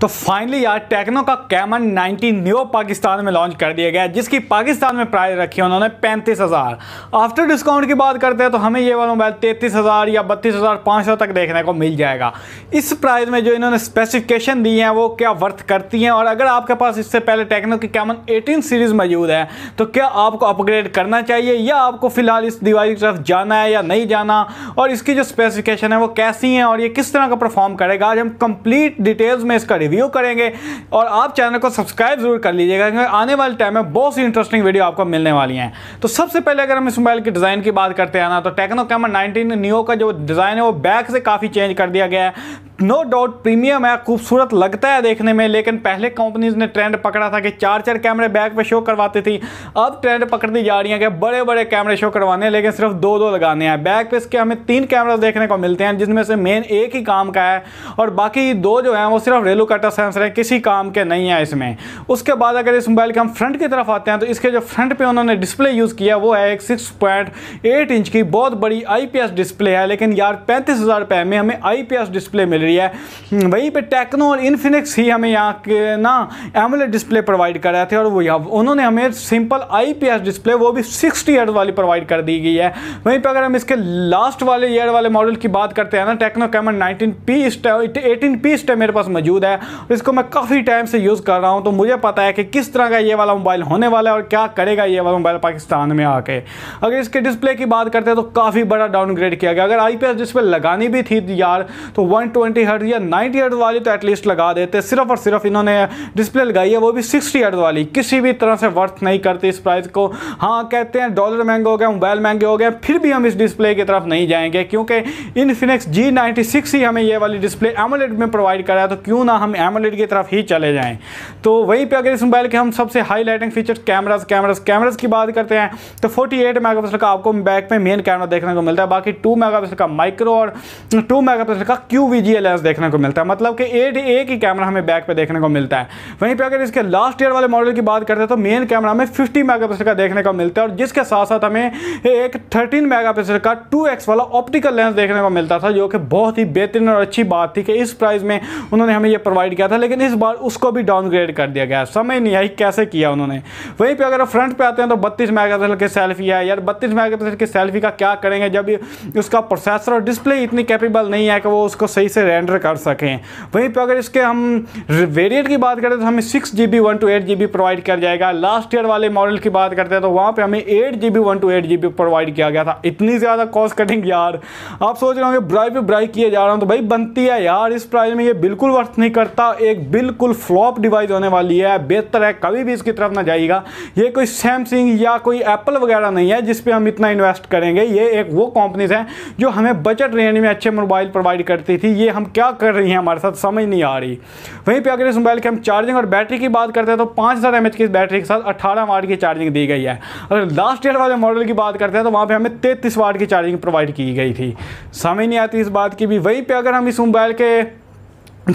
तो फाइनली यार टेक्नो का कैमन 90 न्यू पाकिस्तान में लॉन्च कर दिया गया जिसकी पाकिस्तान में प्राइस रखी है उन्होंने पैंतीस हज़ार आफ्टर डिस्काउंट की बात करते हैं तो हमें ये वाला मोबाइल तैंतीस हज़ार या बत्तीस हज़ार पाँच सौ तक देखने को मिल जाएगा इस प्राइस में जो इन्होंने स्पेसिफिकेशन दी है वो क्या वर्थ करती हैं और अगर आपके पास इससे पहले टेक्नो की कैमन एटीन सीरीज़ मौजूद है तो क्या आपको अपग्रेड करना चाहिए या आपको फिलहाल इस दिवाली की तरफ जाना है या नहीं जाना और इसकी जो स्पेसिफिकेशन है वो कैसी हैं और ये किस तरह का परफॉर्म करेगा आज हम कंप्लीट डिटेल्स में इसका रिव्यू करेंगे और आप चैनल को सब्सक्राइब जरूर कर लीजिएगा क्योंकि आने वाले टाइम में बहुत सी इंटरेस्टिंग वीडियो आपको मिलने वाली हैं तो सबसे पहले अगर हम इस मोबाइल की डिज़ाइन की बात करते हैं ना तो टेक्नो कैमरा नाइनटीन न्यू का जो डिज़ाइन है वो बैक से काफ़ी चेंज कर दिया गया है नो डाउट प्रीमियम है खूबसूरत लगता है देखने में लेकिन पहले कंपनीज ने ट्रेंड पकड़ा था कि चार चार कैमरे बैक पे शो करवाती थी अब ट्रेंड पकड़ती जा रही है कि बड़े बड़े कैमरे शो करवाने हैं लेकिन सिर्फ दो दो लगाने हैं बैक पे इसके हमें तीन कैमरा देखने को मिलते हैं जिसमें से मेन एक ही काम का है और बाकी दो जो है वो सिर्फ रेलू का डाटा सेंसर है किसी काम के नहीं है इसमें उसके बाद अगर इस मोबाइल के हम फ्रंट की तरफ आते हैं तो इसके जो फ्रंट पे उन्होंने डिस्प्ले यूज़ किया वो है एक सिक्स पॉइंट एट इंच की बहुत बड़ी आईपीएस डिस्प्ले है लेकिन यार पैंतीस हज़ार रुपए में हमें आईपीएस डिस्प्ले मिल रही है हम्म, वहीं पर टेक्नो और इन्फिनिक्स ही हमें यहाँ के ना एमुलेट डिस्प्ले प्रोवाइड कर रहे थे और वो यहाँ उन्होंने हमें सिंपल आई डिस्प्ले वो भी सिक्सटी ईयर वाली प्रोवाइड कर दी गई है वहीं पर अगर हम इसके लास्ट वाले ईयर वाले मॉडल की बात करते हैं ना Tecno Camon nineteen P eighteen P stay मेरे पास मौजूद है इसको मैं काफ़ी टाइम से यूज़ कर रहा हूँ तो मुझे पता है कि किस तरह का ये वाला मोबाइल होने वाला है और क्या करेगा ये वाला मोबाइल पाकिस्तान में आके अगर इसके डिस्प्ले की बात करते हैं तो काफ़ी बड़ा डाउनग्रेड किया गया अगर आई डिस्प्ले लगानी भी थी यार तो वन ट्वेंटी या नाइन्टी हर्ट वाली तो एटलीस्ट लगा देते सिर्फ और सिर्फ इन्होंने डिस्प्ले लगाई है वो भी सिक्सटी हर्ट वाली किसी भी तरह से वर्थ नहीं करती इस प्राइस को हाँ कहते हैं डॉलर महंगे हो गए मोबाइल महंगे हो गए फिर भी हम इस डिस्प्ले की तरफ नहीं जाएंगे क्योंकि इनफिनिक्स जी नाइन्टी सिक्स ही हमें ये वाली डिस्प्ले एमोलेट में प्रोवाइड कराया तो क्यों ना हम एमोलेट की तरफ ही चले जाएँ तो वहीं पर अगर इस मोबाइल के हम सबसे highlighting features cameras cameras cameras की बात करते हैं तो फोर्टी एट का आपको बैक में मेन कैमरा देखने को मिलता है बाकी टू मेगा का माइक्रो और टू मेगा का क्यू वी लेंस देखने को मिलता है मतलब कि एट ए की कैमरा हमें बैक पर देखने को मिलता है वहीं पर अगर इसके लास्ट ईयर वाले मॉडल की बात करते हैं तो मेन कैमरा हमें फिफ्टी मेगा का देखने को मिलता है और जिसके साथ साथ हमें एक थर्टीन मेगा का टू वाला ऑप्टिकल लेंस देखने को मिलता था जो कि बहुत ही बेहतरीन और अच्छी बात थी कि इस प्राइस में उन्होंने हमें यह प्रोवाइड प्रोवाइड किया था लेकिन इस बार उसको भी डाउनग्रेड कर दिया गया समय नहीं आई कैसे किया उन्होंने वहीं पर अगर फ्रंट पर आते हैं तो बत्तीस मेगा की सेल्फी है यार बत्तीस मेगापिक्सल की सेल्फी का क्या करेंगे जब उसका प्रोसेसर और डिस्प्ले इतनी कैपेबल नहीं है कि वो उसको सही से रेंडर कर सकें वहीं पर अगर इसके हम वेरिएंट की बात करें तो हमें six G B one two eight G B provide किया जाएगा लास्ट ईयर वाले मॉडल की बात करते हैं तो वहाँ पे हमें eight G B one two eight G B provide किया गया था इतनी ज़्यादा कॉस्ट कटिंग यार आप सोच रहे होंगे ब्राई पे ब्राई किए जा रहा हूँ तो भाई बनती है यार इस प्राइस में ये बिल्कुल वर्थ नहीं करती लगता एक बिल्कुल फ्लॉप डिवाइस होने वाली है बेहतर है कभी भी इसकी तरफ ना जाइएगा ये कोई सैमसंग या कोई एप्पल वगैरह नहीं है जिसपे हम इतना इन्वेस्ट करेंगे ये एक वो कंपनीज हैं जो हमें बजट रेंज में अच्छे मोबाइल प्रोवाइड करती थी ये हम क्या कर रही हैं हमारे साथ समझ नहीं आ रही वहीं पर अगर इस मोबाइल की हम चार्जिंग और बैटरी की बात करते हैं तो पाँच हज़ार की इस बैटरी के साथ अठारह वाट की चार्जिंग दी गई है अगर लास्ट ईयर वाले मॉडल की बात करते हैं तो वहाँ पर हमें तैतीस वाट की चार्जिंग प्रोवाइड की गई थी समझ नहीं आती इस बात की भी वहीं पर अगर हम इस मोबाइल के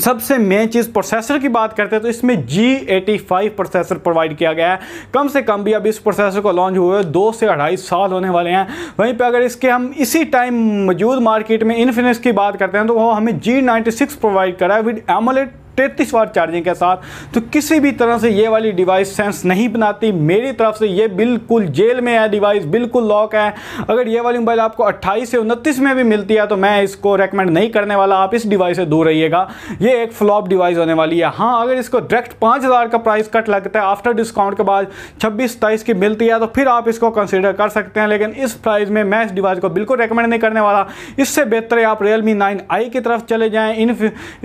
सबसे मेन चीज़ प्रोसेसर की बात करते हैं तो इसमें G85 प्रोसेसर प्रोवाइड किया गया है कम से कम भी अब इस प्रोसेसर को लॉन्च हुए दो से अढ़ाई साल होने वाले हैं वहीं पे अगर इसके हम इसी टाइम मौजूद मार्केट में इनफिनिक्स की बात करते हैं तो वो हमें G96 प्रोवाइड करा है विद एमोलेट तैतीस वाट चार्जिंग के साथ तो किसी भी तरह से ये वाली डिवाइस सेंस नहीं बनाती मेरी तरफ से ये बिल्कुल जेल में है डिवाइस बिल्कुल लॉक है अगर ये वाली मोबाइल आपको अट्ठाईस से उनतीस में भी मिलती है तो मैं इसको रेकमेंड नहीं करने वाला आप इस डिवाइस से दूर रहिएगा ये एक फ्लॉप डिवाइस होने वाली है हाँ अगर इसको डायरेक्ट पाँच हज़ार का प्राइस कट लगता है आफ्टर डिस्काउंट के बाद छब्बीस सताइस की मिलती है तो फिर आप इसको कंसिडर कर सकते हैं लेकिन इस प्राइस में मैं इस डिवाइस को बिल्कुल रेकमेंड नहीं करने वाला इससे बेहतर है आप रियलमी नाइन आई की तरफ चले जाएँ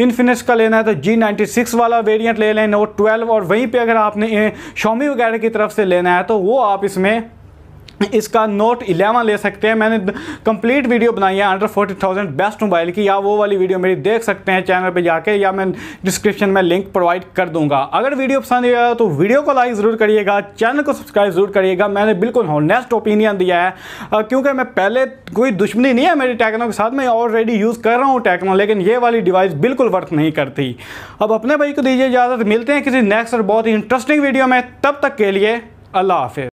इन्फिनिक्स का लेना है तो जी 1996 वाला वेरिएंट ले लें नोट 12 और वहीं पे अगर आपने शॉमी वगैरह की तरफ से लेना है तो वो आप इसमें इसका नोट 11 ले सकते हैं मैंने कंप्लीट वीडियो बनाई है under forty thousand best mobile की या वो वाली वीडियो मेरी देख सकते हैं चैनल पे जाके या मैं डिस्क्रिप्शन में लिंक प्रोवाइड कर दूंगा अगर वीडियो पसंद आया तो वीडियो को लाइक ज़रूर करिएगा चैनल को सब्सक्राइब ज़रूर करिएगा मैंने बिल्कुल हॉनेस्ट ओपिनियन दिया है क्योंकि मैं पहले कोई दुश्मनी नहीं है मेरी टेक्नो के साथ मैं ऑलरेडी यूज़ कर रहा हूँ टेक्नो लेकिन ये वाली डिवाइस बिल्कुल वर्क नहीं करती अब अपने भाई को दीजिए इजाज़त मिलते हैं किसी नेक्स्ट और बहुत ही इंटरेस्टिंग वीडियो में तब तक के लिए अल्लाह हाफिज़